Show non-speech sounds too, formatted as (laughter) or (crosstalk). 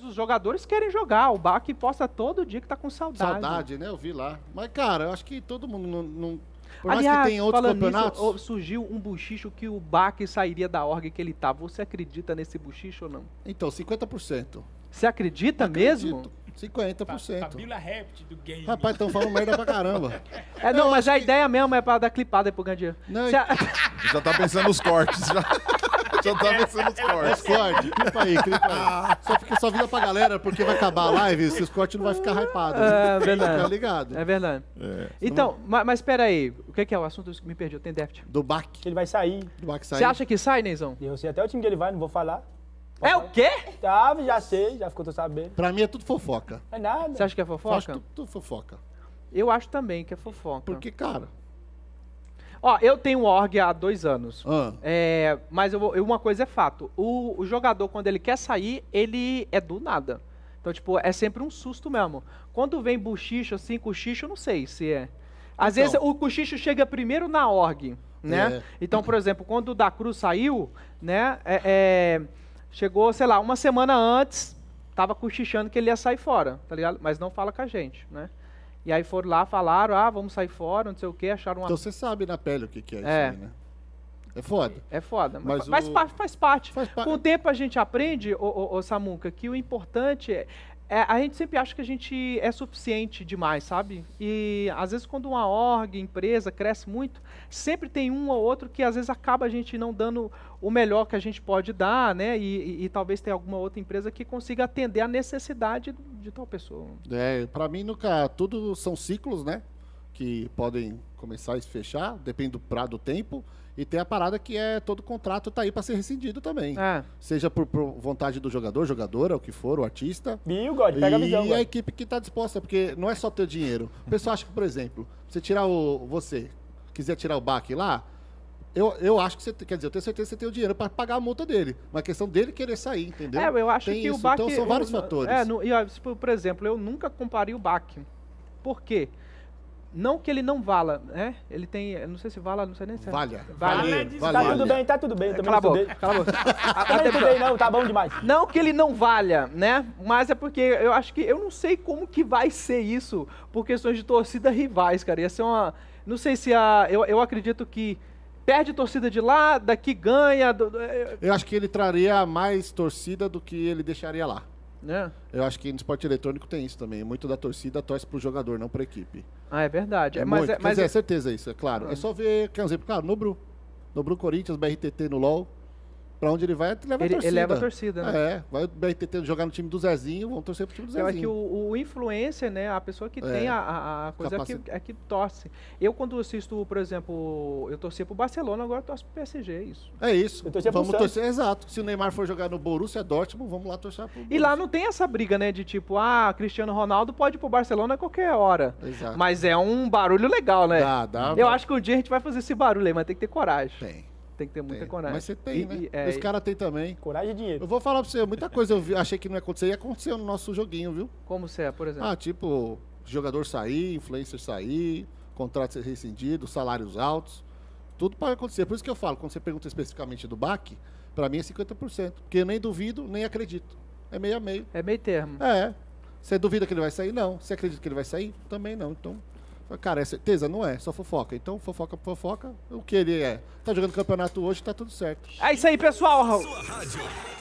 mas os jogadores querem jogar. O Bach posta todo dia que tá com saudade. Saudade, né? Eu vi lá. Mas, cara, eu acho que todo mundo não. não... Por Aliás, mais que tenha outros campeonatos. Nisso, surgiu um buchicho que o Bach sairia da org que ele tá. Você acredita nesse buchicho ou não? Então, 50%. Você acredita mesmo? 50%. A Fabíola Rapt do game. Rapaz, estão falando merda pra caramba. (laughs) É, não, mas a que... ideia mesmo é pra dar clipada aí pro Gandia. Não, Cê... Já tá pensando nos cortes. Já. (laughs) Então tá ah. Só tá no Discord. Discord, clipa aí, clipa aí. Só, porque, só vira pra galera, porque vai acabar a live e o Discord não vai ficar hypado. Né? É verdade. Tá ligado. É verdade. É, então, mas, mas peraí, o que é, que é o assunto? que Me perdeu? Tem déficit. Do BAC. Que ele vai sair. Do BAC sair. Você acha que sai, Neizão? Eu sei até o time que ele vai, não vou falar. É o quê? Tá, já sei, já ficou tô sabendo. Pra mim é tudo fofoca. É nada. Você acha que é fofoca? Eu acho tudo, tudo fofoca. Eu acho também que é fofoca. Porque, cara, Ó, eu tenho um org há dois anos. Ah. É, mas eu, eu, uma coisa é fato. O, o, jogador, quando ele quer sair, ele é do nada. Então, tipo, é sempre um susto mesmo. Quando vem buchicho, assim, cochicho, eu não sei se é. Às então. vezes o cochicho chega primeiro na org, né? É. Então, por exemplo, quando o da Cruz saiu, né? É, é chegou, sei lá, uma semana antes, tava cochichando que ele ia sair fora, tá ligado? Mas não fala com a gente, né? E aí foram lá, falaram, ah, vamos sair fora, não sei o quê, acharam uma... Então você sabe na pele o que, que é, é. isso aí, né? É foda. É foda, mas, mas o... faz, faz, parte. Faz pa... Com o tempo a gente aprende, ô, ô, ô, Samuca, que o importante é, é, a gente sempre acha que a gente é suficiente demais, sabe? E às vezes quando uma org, empresa cresce muito, sempre tem um ou outro que às vezes acaba a gente não dando o melhor que a gente pode dar, né? E, e, e talvez tenha alguma outra empresa que consiga atender a necessidade de tal pessoa. É, para mim nunca, tudo são ciclos, né? que podem começar e fechar, depende do, prazo do tempo. E tem a parada que é todo contrato tá aí para ser rescindido também. É. Seja por, por, vontade do jogador, jogadora, o que for, o artista. E o God, pega a visão. E God. a equipe que está disposta, porque não é só teu dinheiro. O pessoal acha que, por exemplo, você tirar o. Você quiser tirar o baque lá, eu, eu acho que você. Quer dizer, eu tenho certeza que você tem o dinheiro para pagar a multa dele. Mas a questão dele querer sair, entendeu? É, eu acho tem que isso. o Então são vários fatores. É, no, e, por exemplo, eu nunca comparei o BAC. Por quê? Porque não que ele não vala, né? Ele tem. Não sei se vala, não sei nem se. É. Valha. Valha. Tá tudo bem, tá tudo bem. tá cala a boca, cala a boca. (laughs) não, tá bom demais. Não que ele não valha, né? Mas é porque eu acho que. Eu não sei como que vai ser isso por questões de torcida rivais, cara. Ia ser uma. Não sei se a. Eu, eu acredito que. Perde torcida de lá, daqui ganha. Do, do, eu... É, eu acho que ele traria mais torcida do que ele deixaria lá. É? Eu acho que no esporte eletrônico tem isso também. Muito da torcida torce pro jogador, não pra equipe. Ah, é verdade. É, é mas, muito. É, mas Quer dizer, é, é certeza isso, é claro. É ah. só ver, quer dizer, claro, no Bru. No Bru Corinthians, BRTT, no LoL. Pra onde ele vai, leva ele, a torcida. Ele leva a torcida, né? É, vai, vai ter, jogar no time do Zezinho, vão torcer pro time do Zezinho. Então, é que o, o influencer, né, a pessoa que é. tem a, a coisa Capacita. é que, é que torce. Eu, quando assisto, por exemplo, eu torcia pro Barcelona, agora torço pro PSG, é isso. É isso. vamos torcer, exato. Se o Neymar for jogar no Borussia Dortmund, vamos lá torcer pro Borussia. E lá não tem essa briga, né, de tipo, ah, Cristiano Ronaldo pode ir pro Barcelona a qualquer hora. Exato. Mas é um barulho legal, né? Dá, dá. Eu acho que um dia a gente vai fazer esse barulho aí, mas tem que ter coragem. Tem. Tem que ter muita tem. coragem. Mas você tem, e, né? E, é, Os caras têm também. Coragem e dinheiro. Eu vou falar pra você, muita coisa eu vi, achei que não ia acontecer e aconteceu no nosso joguinho, viu? Como você é, por exemplo? Ah, tipo, jogador sair, influencer sair, contrato ser rescindido, salários altos. Tudo pode acontecer. Por isso que eu falo, quando você pergunta especificamente do BAC, para mim é 50%. Porque eu nem duvido, nem acredito. É meio a meio. É meio termo. É. Você duvida que ele vai sair? Não. Você acredita que ele vai sair? Também não. Então, Falei, cara, é certeza? Não é, só fofoca. Então, fofoca por fofoca, o que ele é? Tá jogando campeonato hoje, tá tudo certo. É isso aí, pessoal. Sua rádio.